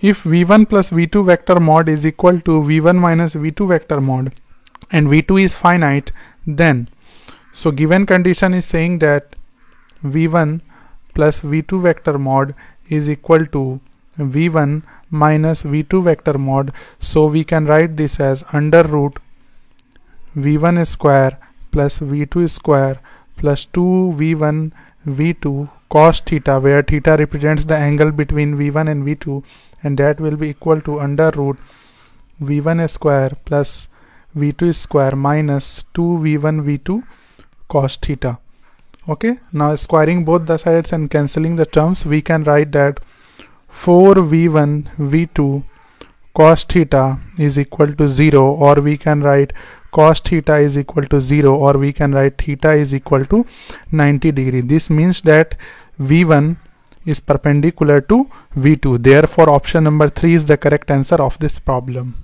If v1 plus v2 vector mod is equal to v1 minus v2 vector mod and v2 is finite, then so given condition is saying that v1 plus v2 vector mod is equal to v1 minus v2 vector mod. So we can write this as under root v1 square plus v2 square plus 2v1 v2 cos theta where theta represents the angle between v1 and v2 and that will be equal to under root v1 square plus v2 square minus 2 v1 v2 cos theta okay now squaring both the sides and cancelling the terms we can write that 4 v1 v2 cos theta is equal to 0 or we can write cos theta is equal to 0 or we can write theta is equal to 90 degree. This means that V1 is perpendicular to V2. Therefore option number 3 is the correct answer of this problem.